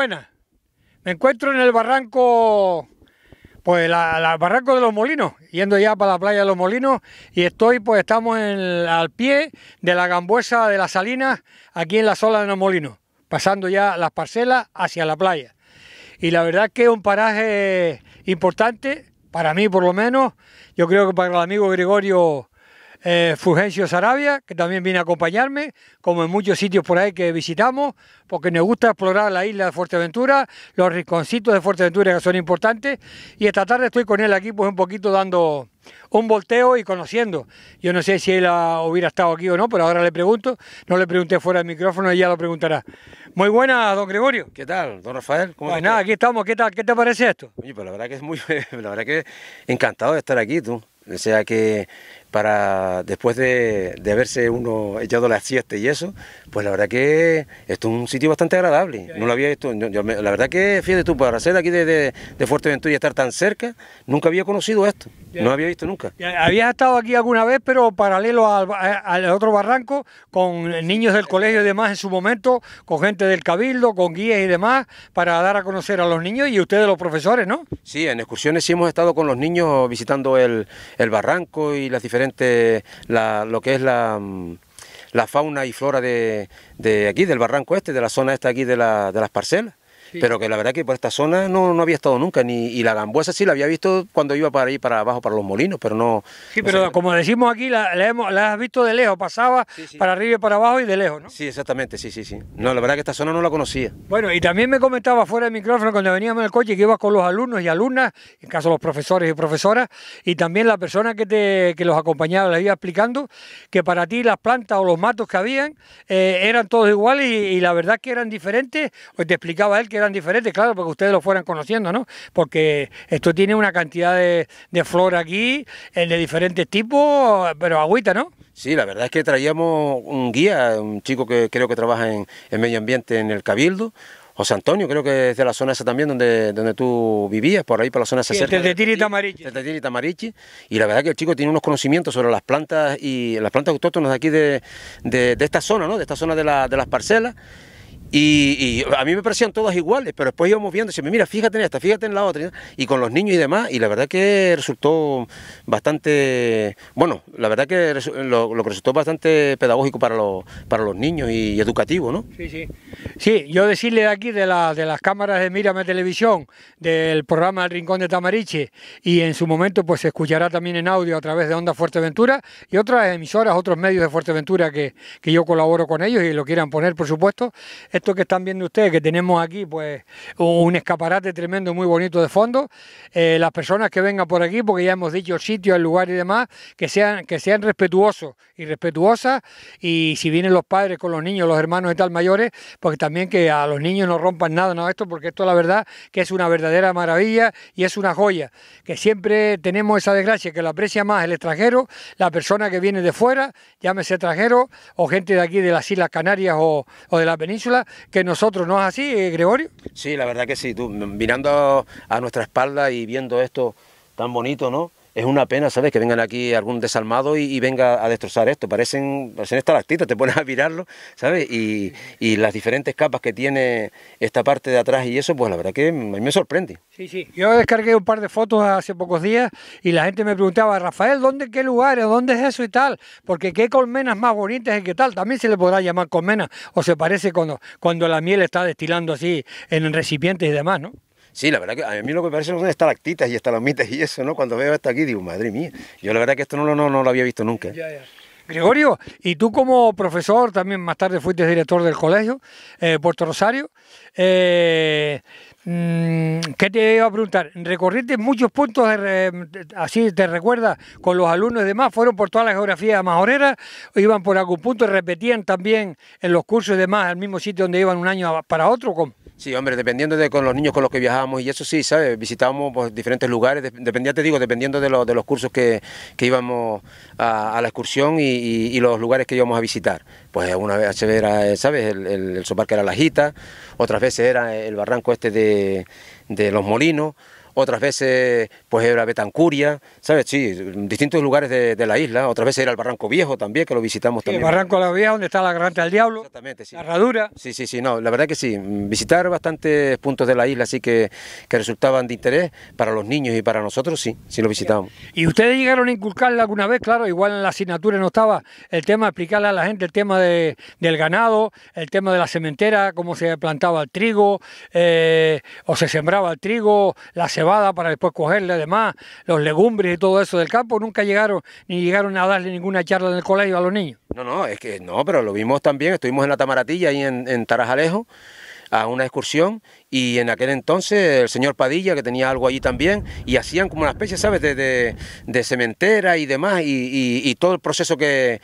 buenas. Me encuentro en el barranco, pues barranco de los molinos, yendo ya para la playa de los molinos y estoy, pues estamos al pie de la gambuesa de las salinas, aquí en la zona de los molinos, pasando ya las parcelas hacia la playa. Y la verdad que es un paraje importante, para mí por lo menos, yo creo que para el amigo Gregorio eh, Fulgencio Sarabia, que también viene a acompañarme, como en muchos sitios por ahí que visitamos, porque nos gusta explorar la isla de Fuerteventura, los rinconcitos de Fuerteventura que son importantes, y esta tarde estoy con él aquí pues un poquito dando un volteo y conociendo. Yo no sé si él hubiera estado aquí o no, pero ahora le pregunto. No le pregunté fuera del micrófono y ya lo preguntará. Muy buenas, don Gregorio. ¿Qué tal, don Rafael? pues nada, aquí estamos. ¿Qué tal? ¿Qué te parece esto? Oye, pues la verdad que es muy... la verdad que encantado de estar aquí, tú. O sea que para después de, de, haberse uno echado la siesta y eso, pues la verdad que esto es un sitio bastante agradable. No lo había visto, la verdad que fíjate tú, para ser aquí de, de, Fuerteventura y estar tan cerca, nunca había conocido esto, no había visto nunca. Habías estado aquí alguna vez, pero paralelo al, al, otro barranco, con niños del colegio y demás en su momento, con gente del cabildo, con guías y demás, para dar a conocer a los niños y ustedes los profesores, ¿no? Sí, en excursiones sí hemos estado con los niños visitando el, el barranco y las diferentes, lo que es la, mm, la fauna y flora de, de, aquí, del barranco este, de la zona esta aquí de las parcelas pero que la verdad que por esta zona no, había estado nunca, ni, y la gambuesa sí la había visto cuando iba para ahí para abajo, para los molinos, pero no... Sí, pero como decimos aquí, la, hemos, la, has visto de lejos, pasaba para arriba y para abajo y de lejos, ¿no? Sí, exactamente, sí, sí, sí. No, la verdad que esta zona no la conocía. Bueno, y también me comentaba fuera del micrófono cuando veníamos en el coche que ibas con los alumnos y alumnas, en caso los profesores y profesoras, y también la persona que, te, los acompañaba le iba explicando que para ti las plantas o los matos que habían eh, eran todos iguales y, la verdad que eran diferentes, pues te explicaba él que eran diferentes, claro, porque ustedes lo fueran conociendo, ¿no? Porque esto tiene una cantidad de, de flor aquí, eh, de diferentes tipos, pero agüita, ¿no? Sí, la verdad es que traíamos un guía, un chico que creo que trabaja en, medio ambiente en el Cabildo, José Antonio, creo que es de la zona esa también donde, donde tú vivías, por ahí, por la zona esa sí, Y la verdad que el chico tiene unos conocimientos sobre las plantas y las plantas autóctonas de aquí de, de, esta zona, ¿no? De esta zona de las parcelas. Y, a mí me parecían todas iguales, pero después íbamos viendo, me mira, fíjate en esta, fíjate en la otra, y con los niños y demás, y la verdad que resultó bastante, bueno, la verdad que lo, resultó bastante pedagógico para los, para los niños y, educativo, ¿no? Sí, sí. Sí, yo decirle aquí de, la, de las cámaras de Mírame Televisión, del programa El Rincón de Tamariche, y en su momento pues se escuchará también en audio a través de Onda Fuerteventura y otras emisoras, otros medios de Fuerteventura que, que yo colaboro con ellos y lo quieran poner, por supuesto esto que están viendo ustedes, que tenemos aquí pues un escaparate tremendo, muy bonito de fondo, eh, las personas que vengan por aquí, porque ya hemos dicho el sitio, el lugar y demás, que sean, que sean respetuosos y respetuosas, y si vienen los padres con los niños, los hermanos y tal mayores, pues también que a los niños no rompan nada, no esto, porque esto la verdad que es una verdadera maravilla y es una joya, que siempre tenemos esa desgracia, que la aprecia más el extranjero, la persona que viene de fuera, llámese extranjero o gente de aquí de las Islas Canarias o de la península, que nosotros, ¿no es así, eh, Gregorio? Sí, la verdad que sí, tú mirando a nuestra espalda y viendo esto tan bonito, ¿no? es una pena, ¿sabes? Que vengan aquí algún desalmado y, venga a destrozar esto. Parecen, parecen estalactitas, te pones a mirarlo, ¿sabes? Y, y, las diferentes capas que tiene esta parte de atrás y eso, pues la verdad que a mí me sorprende. Sí, sí. Yo descargué un par de fotos hace pocos días y la gente me preguntaba, Rafael, ¿dónde, qué lugar, dónde es eso y tal? Porque qué colmenas más bonitas y qué tal. También se le podrá llamar colmena o se parece cuando, cuando la miel está destilando así en recipientes y demás, ¿no? Sí, la verdad que a mí lo que me parece son estalactitas y estalamitas y eso, ¿no? Cuando veo esto aquí digo, madre mía, yo la verdad que esto no, no, no lo había visto nunca. Gregorio, y tú como profesor, también más tarde fuiste director del colegio eh, Puerto Rosario, eh, mm, ¿Qué te iba a preguntar? ¿Recorriste muchos puntos, así te recuerdas, con los alumnos y demás? ¿Fueron por toda la geografía majorera? ¿O iban por algún punto repetían también en los cursos y demás al mismo sitio donde iban un año para otro? Sí, hombre, dependiendo de con los niños con los que viajábamos y eso sí, ¿sabes? Visitábamos pues, diferentes lugares, dependía, te digo, dependiendo de, de los cursos que, íbamos a, la excursión y, los lugares que íbamos a visitar. Pues una vez era, ¿sabes? El, el, que era La Jita, otras veces era el barranco este de de Los Molinos, otras veces pues era Betancuria, ¿sabes? Sí, distintos lugares de, la isla, otras veces era el Barranco Viejo también, que lo visitamos también. El Barranco de la vía donde está la Garganta del Diablo, Exactamente, sí. la Herradura. Sí, sí, sí, no, la verdad que sí, visitar bastantes puntos de la isla así que, que resultaban de interés para los niños y para nosotros, sí, sí lo visitamos. ¿Y ustedes llegaron a inculcarle alguna vez, claro, igual en la asignatura no estaba el tema, explicarle a la gente el tema del ganado, el tema de la cementera, cómo se plantaba el trigo, eh, o se sembraba el trigo, la cementera, para después cogerle, además, los legumbres y todo eso del campo, nunca llegaron ni llegaron a darle ninguna charla en el colegio a los niños. No, no, es que no, pero lo vimos también, estuvimos en la Tamaratilla ahí en, en Tarajalejo a una excursión y en aquel entonces el señor Padilla, que tenía algo allí también, y hacían como una especie, ¿sabes?, de, cementera y demás, y, todo el proceso que,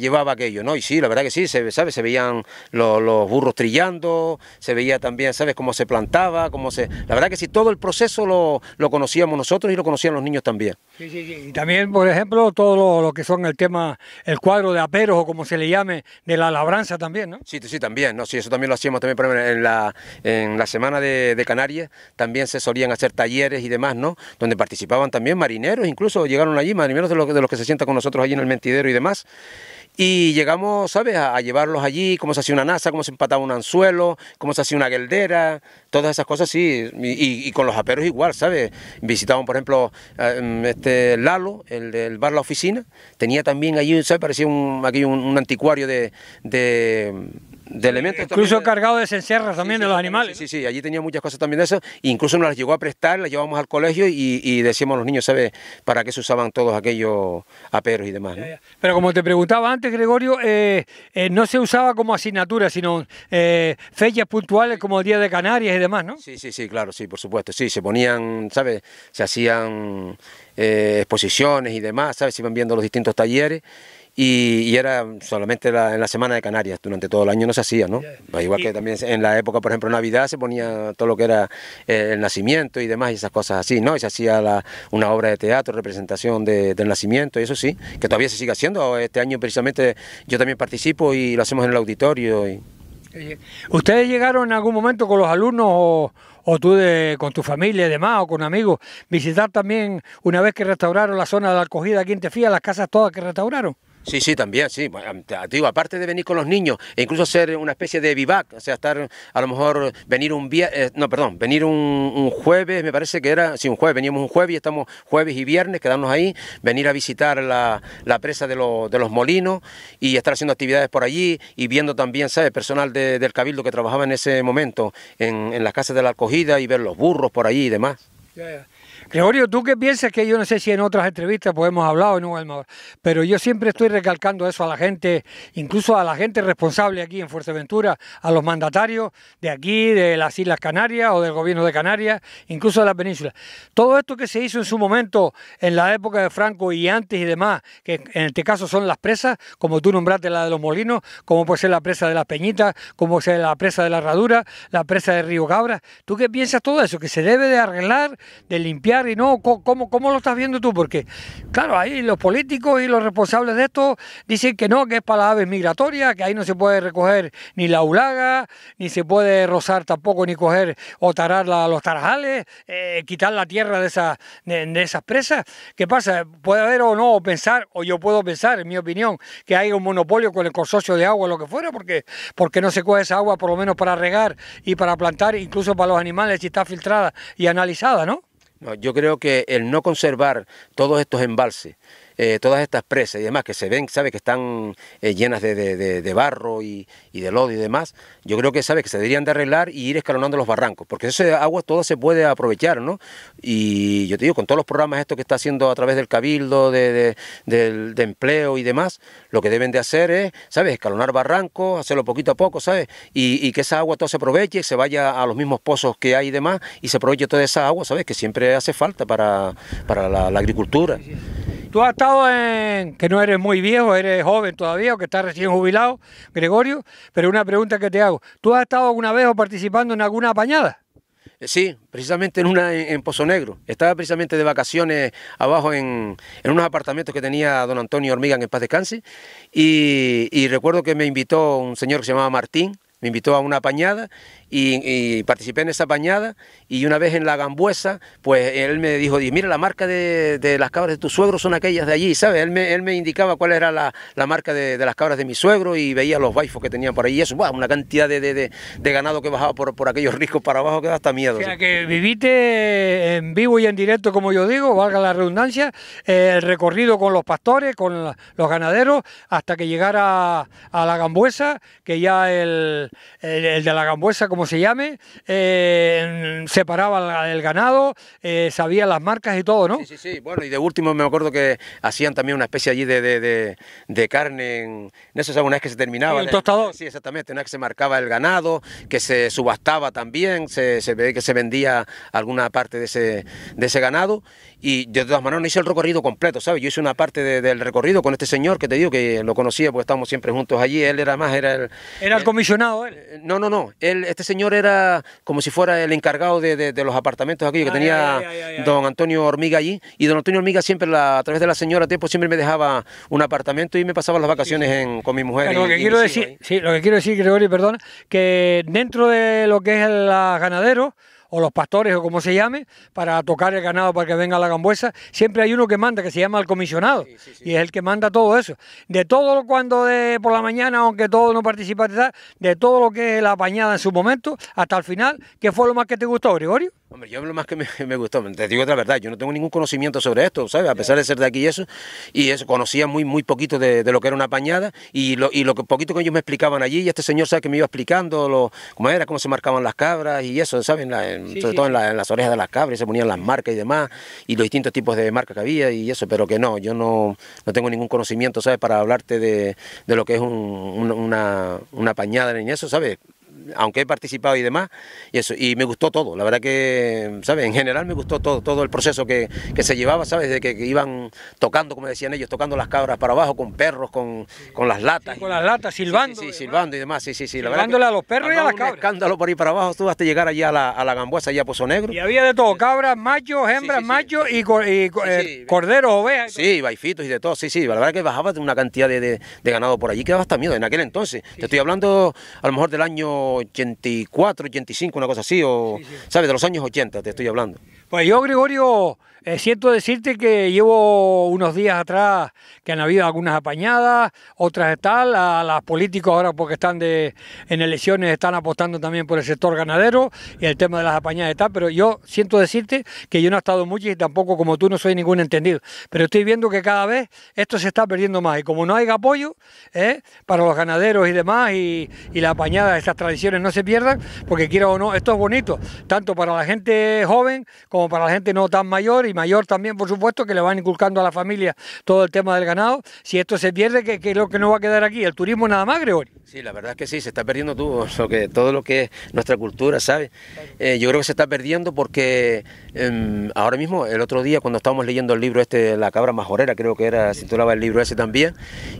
llevaba aquello, ¿no? Y sí, la verdad que sí, se, ¿sabes?, se veían los, burros trillando, se veía también, ¿sabes?, cómo se plantaba, cómo se... La verdad que sí, todo el proceso lo, conocíamos nosotros y lo conocían los niños también. Sí, sí, sí. Y también, por ejemplo, todo lo, que son el tema, el cuadro de aperos o como se le llame, de la labranza también, ¿no? Sí, sí, también, ¿no? Sí, eso también lo hacíamos también, en la... En la Semana de, Canarias también se solían hacer talleres y demás, ¿no? Donde participaban también marineros, incluso llegaron allí, marineros de los, de los que se sientan con nosotros allí en el mentidero y demás. Y llegamos, ¿sabes?, a, llevarlos allí, cómo se hacía una NASA, cómo se empataba un anzuelo, cómo se hacía una geldera, todas esas cosas, sí. Y, con los aperos igual, ¿sabes? Visitaban, por ejemplo, eh, este Lalo, el del bar La Oficina, tenía también allí, ¿sabes?, parecía un, aquí un, anticuario de elementos. Incluso cargado de cencerras también de los animales. Sí, sí, allí tenía muchas cosas también de eso. Incluso nos las llegó a prestar, las llevamos al colegio y, decíamos a los niños, ¿sabes?, para qué se usaban todos aquellos aperos y demás. Pero como te preguntaba antes, Gregorio, eh, eh, no se usaba como asignatura, sino eh, fechas puntuales como el Día de Canarias y demás, ¿no? Sí, sí, sí, claro, sí, por supuesto. Sí, se ponían, ¿sabes?, se hacían exposiciones y demás, ¿sabes?, Si iban viendo los distintos talleres y, era solamente en la semana de Canarias, durante todo el año no se hacía, ¿no? igual que también en la época, por ejemplo, Navidad se ponía todo lo que era eh, el nacimiento y demás y esas cosas así, ¿no? Y se hacía la, una obra de teatro, representación de, del nacimiento y eso sí, que todavía se sigue haciendo. Este año precisamente yo también participo y lo hacemos en el auditorio. Y... ¿Ustedes llegaron en algún momento con los alumnos o, tú de, con tu familia y demás o con amigos visitar también una vez que restauraron la zona de la acogida aquí en Tefía, las casas todas que restauraron? Sí, sí, también, sí. Digo, aparte de venir con los niños, e incluso hacer una especie de vivac, o sea, estar a lo mejor venir un eh, no, perdón, venir un, jueves, me parece que era, sí, un jueves, veníamos un jueves y estamos jueves y viernes, quedarnos ahí, venir a visitar la, la presa de, de, los molinos y estar haciendo actividades por allí y viendo también, ¿sabes?, personal del Cabildo que trabajaba en ese momento en, en, las casas de la acogida y ver los burros por allí y demás. Gregorio, ¿tú qué piensas? Que yo no sé si en otras entrevistas podemos hablar hablado, ¿no, Pero yo siempre estoy recalcando eso a la gente, incluso a la gente responsable aquí en Fuerteventura, a los mandatarios de aquí, de las Islas Canarias o del gobierno de Canarias, incluso de la península. Todo esto que se hizo en su momento, en la época de Franco y antes y demás, que en este caso son las presas, como tú nombraste la de los molinos, como puede ser la presa de las Peñitas, como puede ser la presa de la Herradura, la presa de Río Cabra. ¿Tú qué piensas todo eso? Que se debe de arreglar, de limpiar y no, ¿cómo, ¿cómo lo estás viendo tú? Porque, claro, ahí los políticos y los responsables de esto dicen que no, que es para las aves migratorias, que ahí no se puede recoger ni la ulaga, ni se puede rozar tampoco, ni coger o tarar los tarajales, eh, quitar la tierra de esas, de, esas presas. ¿Qué pasa? Puede haber o no, o pensar, o yo puedo pensar, en mi opinión, que hay un monopolio con el consorcio de agua, o lo que fuera, porque, porque no se coge esa agua por lo menos para regar y para plantar, incluso para los animales si está filtrada y analizada, ¿no? Yo creo que el no conservar todos estos embalses, eh, todas estas presas y demás que se ven, sabe que están eh, llenas de, de, barro y, de lodo y demás, yo creo que sabe que se deberían de arreglar y ir escalonando los barrancos, porque ese agua toda se puede aprovechar, ¿no? Y yo te digo, con todos los programas estos que está haciendo a través del cabildo, de, de empleo y demás, lo que deben de hacer es, ¿sabes? Escalonar barrancos, hacerlo poquito a poco, ¿sabes? Y, que esa agua toda se aproveche, se vaya a los mismos pozos que hay y demás, y se aproveche toda esa agua, ¿sabes? Que siempre hace falta para, la agricultura. Tú has estado en, que no eres muy viejo, eres joven todavía, o que estás recién jubilado, Gregorio, pero una pregunta que te hago. ¿Tú has estado alguna vez o participando en alguna apañada? Eh, sí, precisamente en una en, Pozo Negro. Estaba precisamente de vacaciones abajo en, en, unos apartamentos que tenía don Antonio Hormiga en paz descanse. Y, y recuerdo que me invitó un señor que se llamaba Martín, me invitó a una apañada y, participé en esa bañada y una vez en la gambuesa, pues él me dijo, mira la marca de, las cabras de tu suegro son aquellas de allí, ¿sabes? Él me, él me indicaba cuál era la, marca de, las cabras de mi suegro y veía los baifos que tenían por ahí y eso, ¡buah! una cantidad de, ganado que bajaba por, por aquellos riscos para abajo que da hasta miedo. O sea, que viviste en vivo y en directo, como yo digo, valga la redundancia, eh, el recorrido con los pastores, con los ganaderos, hasta que llegara a, la gambuesa, que ya el, el, el de la gambuesa, como se llame, eh, separaba el, ganado, eh, sabía las marcas y todo, ¿no? Sí, sí, sí. Bueno, y de último me acuerdo que hacían también una especie allí de, de, de, carne, en, en eso, alguna vez que se terminaba. El tostador. Sí, exactamente, una vez que se marcaba el ganado, que se subastaba también, se, se ve que se vendía alguna parte de ese, de ese ganado y de todas maneras no hice el recorrido completo, ¿sabes? Yo hice una parte del recorrido con este señor que te digo que lo conocía porque estábamos siempre juntos allí. Él era más, era el... ¿Era el eh, comisionado él? Eh, no, no, no. Él, este señor era como si fuera el encargado de, los apartamentos aquí que ah, tenía don Antonio Hormiga allí. Y don Antonio Hormiga siempre, a través de la señora Tiempo, siempre me dejaba un apartamento y me pasaba las vacaciones con mi mujer. lo, que quiero decir, lo que quiero decir, Gregorio, perdón, que dentro de lo que es el ganadero o los pastores o como se llame, para tocar el ganado para que venga la gambuesa. Siempre hay uno que manda, que se llama el comisionado, y es el que manda todo eso. De todo lo cuando de, por la mañana, aunque todos no participa, de todo lo que es la apañada en su momento, hasta el final, ¿qué fue lo más que te gustó, Gregorio? Hombre, yo lo más que me, gustó, te digo la verdad, yo no tengo ningún conocimiento sobre esto, ¿sabes? A pesar de ser de aquí y eso, y eso, conocía muy, muy poquito de, lo que era una pañada y lo, y lo que, poquito que ellos me explicaban allí, y este señor, sabe Que me iba explicando lo, cómo era, cómo se marcaban las cabras y eso, ¿saben? La, sobre todo en, las orejas de las cabras, se ponían las marcas y demás, y los distintos tipos de marcas que había y eso, pero que no, yo no, no tengo ningún conocimiento, ¿sabes? Para hablarte de, lo que es una, pañada ni eso, ¿sabes? aunque he participado y demás, y eso, y me gustó todo, la verdad que, ¿sabes? En general me gustó todo, todo el proceso que, se llevaba, ¿sabes? De que, iban tocando, como decían ellos, tocando las cabras para abajo, con perros, con, con las latas. con las latas, silbando. Sí, silbando y demás, sí, sí, sí. a los perros y a las cabras. Un escándalo por ahí para abajo, tú hasta llegar allá a la, a la gambuesa, allá a Pozo Negro. Y había de todo, cabras, machos, hembras, machos y, y eh, corderos, ovejas. Sí, vaifitos y de todo, sí, sí, la verdad que bajaba una cantidad de, de, de ganado por allí que daba hasta miedo en aquel entonces. Te estoy hablando a lo mejor del año 84, 85, una cosa así, o, ¿sabes? De los años 80 te estoy hablando. Pues yo, Gregorio, eh, siento decirte que llevo unos días atrás que han habido algunas apañadas, otras tal, a las políticas ahora porque están de, en elecciones están apostando también por el sector ganadero y el tema de las apañadas y tal, pero yo siento decirte que yo no he estado mucho y tampoco como tú no soy ningún entendido, pero estoy viendo que cada vez esto se está perdiendo más y como no hay apoyo eh, para los ganaderos y demás y, la apañada, apañadas, estas tradiciones no se pierdan, porque quiera o no, esto es bonito, tanto para la gente joven como para la gente no tan mayor y mayor también, por supuesto, que le van inculcando a la familia todo el tema del ganado. Si esto se pierde, ¿qué, es lo que no va a quedar aquí? ¿El turismo nada más, Gregorio? Sí, la verdad es que sí, se está perdiendo todo, lo que, todo lo que es nuestra cultura, ¿sabes? Eh, yo creo que se está perdiendo porque em, ahora mismo, el otro día, cuando estábamos leyendo el libro este, La Cabra Majorera, creo que era, se el libro ese también,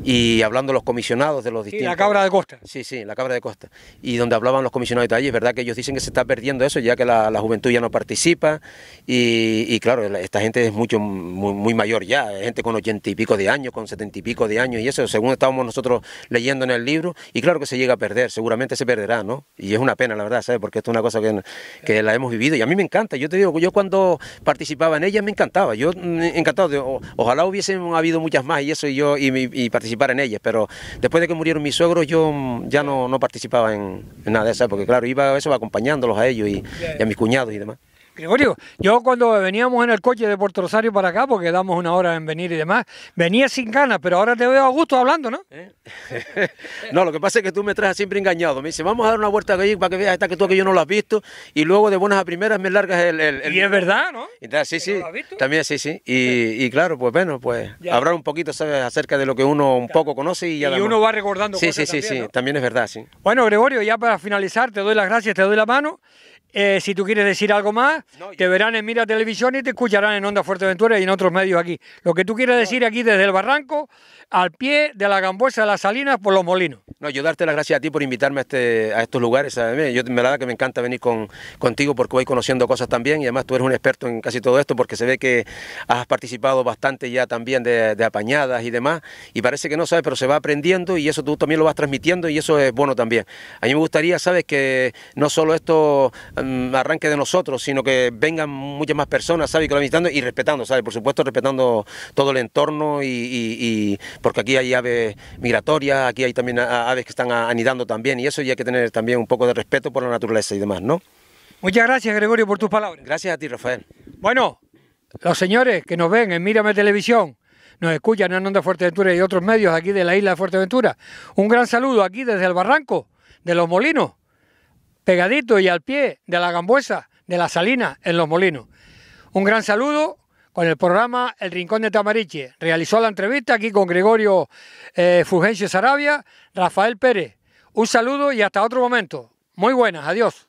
y hablando los comisionados de los distintos... Sí, la Cabra de Costa. Sí, sí, la Cabra de Costa. Y donde hablaban los comisionados de talleres, es verdad que ellos dicen que se está perdiendo eso, ya que la, juventud ya no participa, y, y claro, esta gente es mucho muy, mayor ya, gente con ochenta y pico de años, con setenta y pico de años y eso, según estábamos nosotros leyendo en el libro, y claro que se llega a perder, seguramente se perderá, ¿no? Y es una pena, la verdad, ¿sabes? Porque esto es una cosa que, la hemos vivido y a mí me encanta, yo te digo, yo cuando participaba en ellas me encantaba, yo mm, encantado, ojalá hubiesen habido muchas más y eso y yo y, participar en ellas, pero después de que murieron mis suegros yo mm, ya no, no participaba en, nada de eso, porque claro, iba eso acompañándolos a ellos y a mis cuñados y demás. Gregorio, yo cuando veníamos en el coche de Puerto Rosario para acá, porque damos una hora en venir y demás, venía sin ganas, pero ahora te veo a gusto hablando, ¿no? ¿Eh? no, lo que pasa es que tú me traes siempre engañado. Me dice, vamos a dar una vuelta aquí para que veas esta que tú que yo no lo has visto, y luego de buenas a primeras me largas el... Y es verdad, ¿no? sí, sí, también sí, sí. Y, claro, pues bueno, pues hablar un poquito, ¿sabes?, acerca de lo que uno un poco conoce y ya... Y uno va recordando sí, Sí, sí, sí, también es verdad, sí. Bueno, Gregorio, ya para finalizar, te doy las gracias, te doy la mano. Eh, si tú quieres decir algo más, te verán en Mira Televisión y te escucharán en Onda Fuerteventura y en otros medios aquí. Lo que tú quieres decir aquí desde el barranco al pie de la gambuesa de las salinas por los molinos. No, yo darte las gracias a ti por invitarme a, este, estos lugares. ¿sabes? Yo, la que me encanta venir con, contigo porque voy conociendo cosas también y además tú eres un experto en casi todo esto porque se ve que has participado bastante ya también de apañadas y demás y parece que no sabes, pero se va aprendiendo y eso tú también lo vas transmitiendo y eso es bueno también. A mí me gustaría, sabes, que no solo esto Mm, arranque de nosotros, sino que vengan muchas más personas, ¿sabes? Que y respetando, ¿sabes? Por supuesto, respetando todo el entorno y, y porque aquí hay aves migratorias, aquí hay también aves que están anidando también y eso y hay que tener también un poco de respeto por la naturaleza y demás, ¿no? Muchas gracias, Gregorio, por tus palabras. Gracias a ti, Rafael. Bueno, los señores que nos ven en Mírame Televisión, nos escuchan en Onda Fuerteventura y otros medios aquí de la isla de Fuerteventura, un gran saludo aquí desde el barranco de Los Molinos pegadito y al pie de la gambuesa de la salina en Los Molinos. Un gran saludo con el programa El Rincón de Tamariche. Realizó la entrevista aquí con Gregorio eh, Fulgencio Sarabia, Rafael Pérez. Un saludo y hasta otro momento. Muy buenas, adiós.